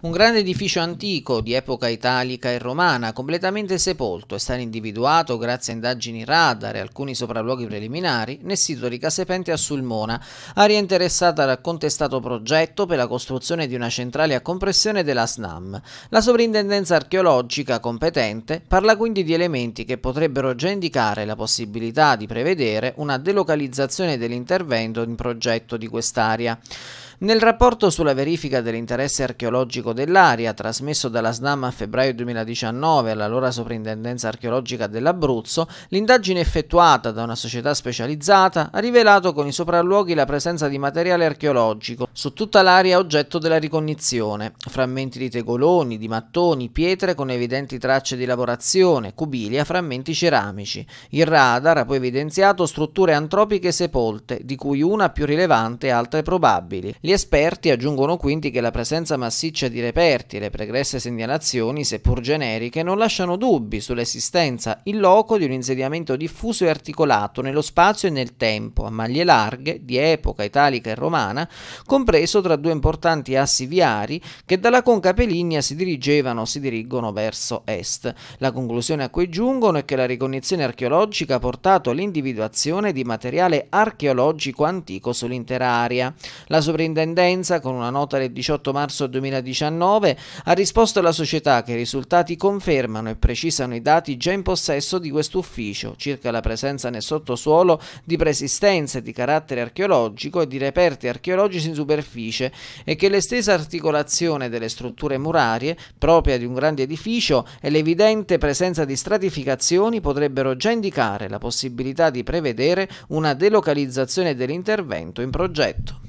Un grande edificio antico di epoca italica e romana, completamente sepolto, è stato individuato grazie a indagini radar e alcuni sopralluoghi preliminari nel sito di Casepente a Sulmona, area interessata dal contestato progetto per la costruzione di una centrale a compressione della SNAM. La sovrintendenza archeologica competente parla quindi di elementi che potrebbero già indicare la possibilità di prevedere una delocalizzazione dell'intervento in progetto di quest'area. Nel rapporto sulla verifica dell'interesse archeologico dell'area, trasmesso dalla SNAM a febbraio 2019 all'allora Soprintendenza Archeologica dell'Abruzzo, l'indagine effettuata da una società specializzata ha rivelato con i sopralluoghi la presenza di materiale archeologico su tutta l'area oggetto della ricognizione, frammenti di tegoloni, di mattoni, pietre con evidenti tracce di lavorazione, cubili a frammenti ceramici. Il radar ha poi evidenziato strutture antropiche sepolte, di cui una più rilevante e altre probabili. Gli esperti aggiungono quindi che la presenza massiccia di reperti e le pregresse segnalazioni, seppur generiche, non lasciano dubbi sull'esistenza in loco di un insediamento diffuso e articolato nello spazio e nel tempo, a maglie larghe, di epoca italica e romana, compreso tra due importanti assi viari che dalla conca Peligna si dirigevano o si dirigono verso est. La conclusione a cui giungono è che la ricognizione archeologica ha portato all'individuazione di materiale archeologico antico sull'intera area. La sovrintendenza tendenza, con una nota del 18 marzo 2019, ha risposto alla società che i risultati confermano e precisano i dati già in possesso di questo ufficio, circa la presenza nel sottosuolo di preesistenze di carattere archeologico e di reperti archeologici in superficie e che l'estesa articolazione delle strutture murarie propria di un grande edificio e l'evidente presenza di stratificazioni potrebbero già indicare la possibilità di prevedere una delocalizzazione dell'intervento in progetto.